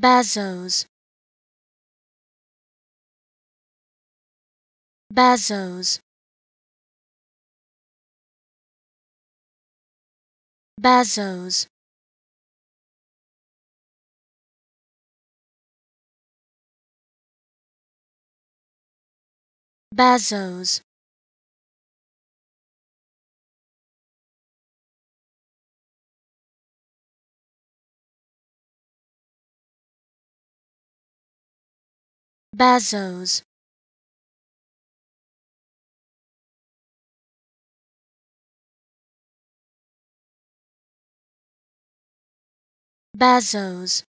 Bezos Bezos Bezos Bezos Bezos Bezos